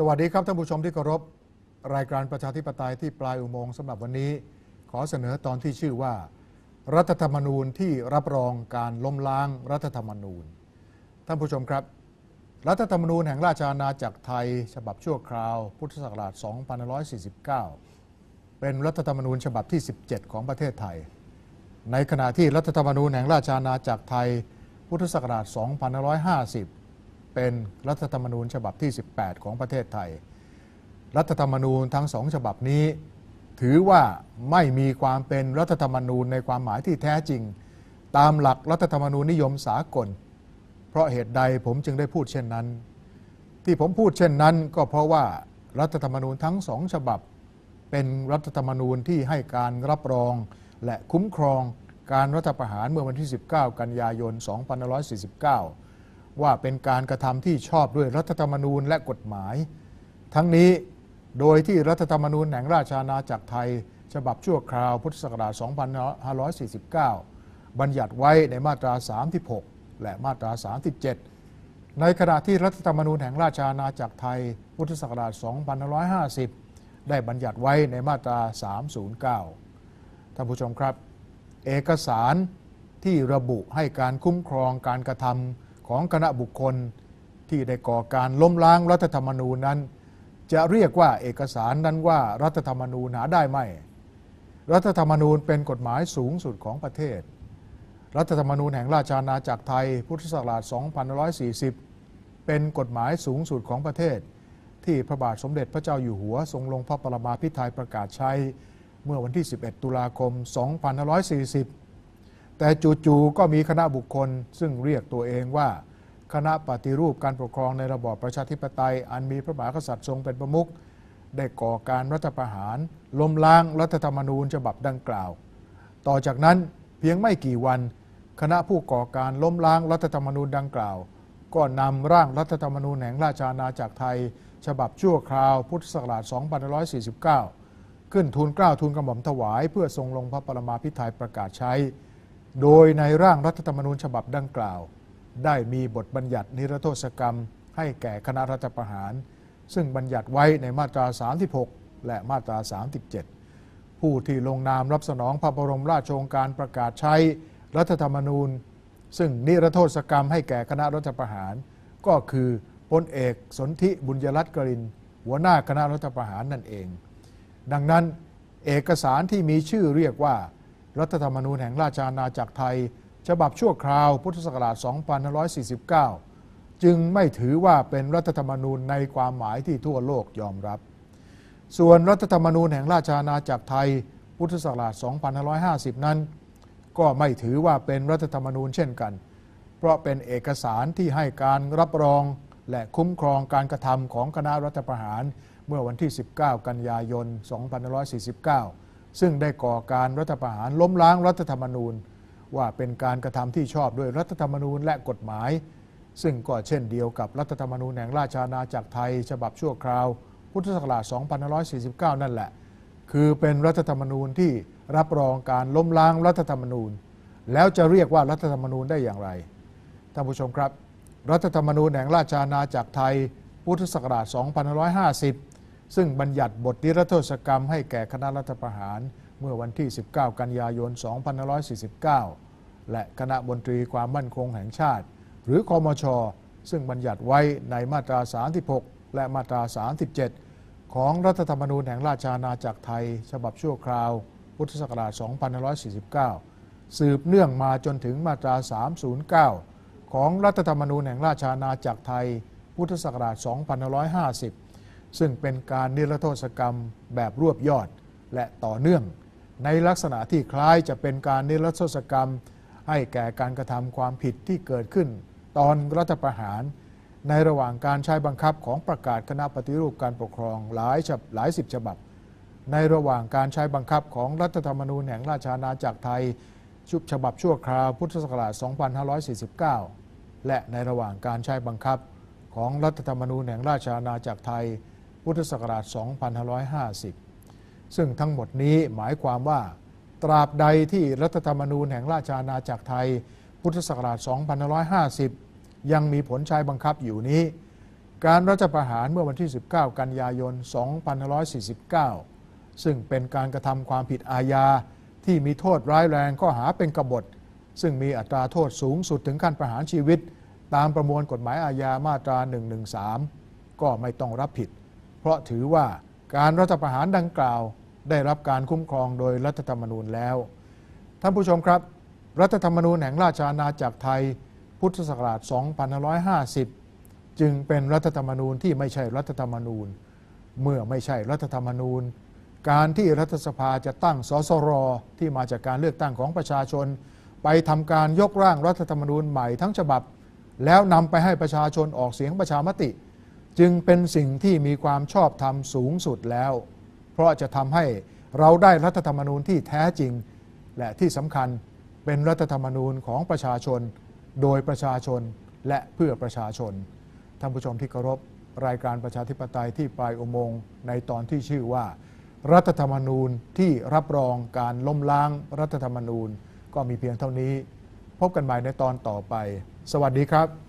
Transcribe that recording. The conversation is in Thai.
สวัสดีครับท่านผู้ชมที่เคารพรายการประชาธิปไตยที่ปลายอุโมงค์สำหรับวันนี้ขอเสนอตอนที่ชื่อว่า รัฐธรรมนูญที่รับรองการล้มล้างรัฐธรรมนูญท่านผู้ชมครับ รัฐธรรมนูญแห่งราชอาณาจักรไทย ฉบับชั่วคราว พุทธศักราช 2549 เป็นรัฐธรรมนูญฉบับที่ 17 ของประเทศไทย ในขณะที่รัฐธรรมนูญแห่งราชอาณาจักรไทย พุทธศักราช 2550เป็นรัฐธรรมนูญฉบับที่ 18 ของประเทศไทย รัฐธรรมนูญทั้งสองฉบับนี้ ถือว่าไม่มีความเป็นรัฐธรรมนูญในความหมายที่แท้จริง ตามหลักรัฐธรรมนูญนิยมสากล เพราะเหตุใดผมจึงได้พูดเช่นนั้น ที่ผมพูดเช่นนั้น ก็เพราะว่ารัฐธรรมนูญทั้งสองฉบับ เป็นรัฐธรรมนูญที่ให้การรับรองและคุ้มครองการรัฐประหารเมื่อวันที่ 19 กันยายน 2549ว่าเป็นการกระทำที่ชอบด้วยรัฐธรรมนูญและกฎหมาย ทั้งนี้โดยที่รัฐธรรมนูญแห่งราชอาณาจักรไทย ฉบับชั่วคราวพุทธศักราช 2549 บัญญัติไว้ในมาตรา 36 และมาตรา 37 ในขณะที่รัฐธรรมนูญแห่งราชอาณาจักรไทยพุทธศักราช 2550 ได้บัญญัติไว้ในมาตรา 309 ท่านผู้ชมครับ เอกสารที่ระบุให้การคุ้มครองการกระทำของคณะบุคคลที่ได้ก่อการล้มล้างรัฐธรรมนูญนั้น จะเรียกว่าเอกสารนั้นว่ารัฐธรรมนูญหาได้ไหมรัฐธรรมนูญเป็นกฎหมายสูงสุดของประเทศ รัฐธรรมนูญแห่งราชอาณาจักรไทย พุทธศักราช2540 เป็นกฎหมายสูงสุดของประเทศ ที่พระบาทสมเด็จพระเจ้าอยู่หัวทรงลงพระปรมาภิไธยประกาศใช้เมื่อวันที่ 11 ตุลาคม 2540แต่จู่ๆก็มีคณะบุคคลซึ่งเรียกตัวเองว่า คณะปฏิรูปการปกครองในระบอบประชาธิปไตยอันมีพระมหากษัตริย์ทรงเป็นประมุข ได้ก่อการรัฐประหาร ล้มล้างรัฐธรรมนูญฉบับดังกล่าว ต่อจากนั้นเพียงไม่กี่วัน คณะผู้ก่อการล้มล้างรัฐธรรมนูญดังกล่าว ก็นำร่างรัฐธรรมนูญแห่งราชอาณาจักรไทย ฉบับชั่วคราวพุทธศักราช2549 ขึ้นทูลเกล้าทูลกระหม่อมถวายเพื่อทรงลงพระปรมาภิไธยประกาศใช้โดยในร่างรัฐธรรมนูญฉบับดังกล่าว ได้มีบทบัญญัตินิรโทษกรรม ให้แก่คณะรัฐประหาร ซึ่งบัญญัติไว้ในมาตรา36และมาตรา 37 ผู้ที่ลงนามรับสนองพระบรมราชโองการประกาศใช้รัฐธรรมนูญ ซึ่งนิรโทษกรรม ให้แก่คณะรัฐประหาร ก็คือพลเอกสนธิบุญยรัตน์กริน หัวหน้าคณะรัฐประหารนั่นเอง ดังนั้นเอกสารที่มีชื่อเรียกว่ารัฐธรรมนูญแห่งราชอาณาจักรไทย ฉบับชั่วคราวพุทธศักราช 2549 จึงไม่ถือว่าเป็นรัฐธรรมนูญในความหมายที่ทั่วโลกยอมรับ ส่วนรัฐธรรมนูญแห่งราชอาณาจักรไทย พุทธศักราช 2550 นั้น ก็ไม่ถือว่าเป็นรัฐธรรมนูญเช่นกัน เพราะเป็นเอกสารที่ให้การรับรองและคุ้มครองการกระทำของคณะรัฐประหารเมื่อวันที่ 19 กันยายน 2549ซึ่งได้ก่อการรัฐประหารล้มล้างรัฐธรรมนูญ ว่าเป็นการกระทำที่ชอบด้วยรัฐธรรมนูญและกฎหมาย ซึ่งก็เช่นเดียวกับรัฐธรรมนูญแห่งราชอาณาจักรไทย ฉบับชั่วคราว พุทธศักราช 2549 นั่นแหละ คือเป็นรัฐธรรมนูญที่รับรองการล้มล้างรัฐธรรมนูญ แล้วจะเรียกว่ารัฐธรรมนูญได้อย่างไรท่านผู้ชมครับ รัฐธรรมนูญแห่งราชอาณาจักรไทย พุทธศักราช 2550ซึ่งบัญญัติบทนิรโทษกรรมให้แก่คณะรัฐประหารเมื่อวันที่ 19 กันยายน 2549 และคณะบนตรีความมั่นคงแห่งชาติ หรือคอมช ซึ่งบัญญัติไว้ในมาตรา 36 และมาตรา 37 ของรัฐธรรมนูญแห่งราชอาณาจักรไทย ฉบับชั่วคราว พุทธศักราช 2549 สืบเนื่องมาจนถึงมาตรา 309 ของรัฐธรรมนูญแห่งราชอาณาจักรไทย พุทธศักราช 2550ซึ่งเป็นการนิรโทษกรรมแบบรวบยอดและต่อเนื่อง ในลักษณะที่คล้ายจะเป็นการนิรโทษกรรม ให้แก่การกระทำความผิดที่เกิดขึ้น ตอนรัฐประหาร ในระหว่างการใช้บังคับของประกาศคณะปฏิรูปการปกครองหลายฉบหลายสิบฉบับ ในระหว่างการใช้บังคับของรัฐธรรมนูญแห่งราชอาณาจักรไทยชุบฉบับชั่วคราวพุทธศักราช 2549 และในระหว่างการใช้บังคับของรัฐธรรมนูญแห่งราชอาณาจักรไทยพุทธศักราช 2550 ซึ่งทั้งหมดนี้หมายความว่า ตราบใดที่รัฐธรรมนูญแห่งราชอาณาจักรไทย พุทธศักราช 2550 ยังมีผลใช้บังคับอยู่นี้ การรัฐประหารเมื่อวันที่ 19 กันยายน2549 ซึ่งเป็นการกระทำความผิดอาญาที่มีโทษร้ายแรงข้อหาเป็นกบฏ ซึ่งมีอัตราโทษสูงสุดถึงขั้นประหารชีวิตตามประมวลกฎหมายอาญามาตรา 113 ก็ไม่ต้องรับผิดเพราะถือว่าการรัฐประหารดังกล่าวได้รับการคุ้มครองโดยรัฐธรรมนูญแล้วท่านผู้ชมครับ รัฐธรรมนูญแห่งราชอาณาจักรไทย พุทธศักราช 2550 จึงเป็นรัฐธรรมนูญที่ไม่ใช่รัฐธรรมนูญ เมื่อไม่ใช่รัฐธรรมนูญ การที่รัฐสภาจะตั้งสสรที่มาจากการเลือกตั้งของประชาชนไปทำการยกร่างรัฐธรรมนูญใหม่ทั้งฉบับ แล้วนำไปให้ประชาชนออกเสียงประชามติจึงเป็นสิ่งที่มีความชอบธรรมสูงสุดแล้ว เพราะจะทำให้เราได้รัฐธรรมนูญที่แท้จริง และที่สำคัญเป็นรัฐธรรมนูญของประชาชน โดยประชาชนและเพื่อประชาชน ท่านผู้ชมที่เคารพ รายการประชาธิปไตยที่ปลายอุโมงค์ ในตอนที่ชื่อว่า รัฐธรรมนูญที่รับรองการล้มล้างรัฐธรรมนูญก็มีเพียงเท่านี้ พบกันใหม่ในตอนต่อไป สวัสดีครับ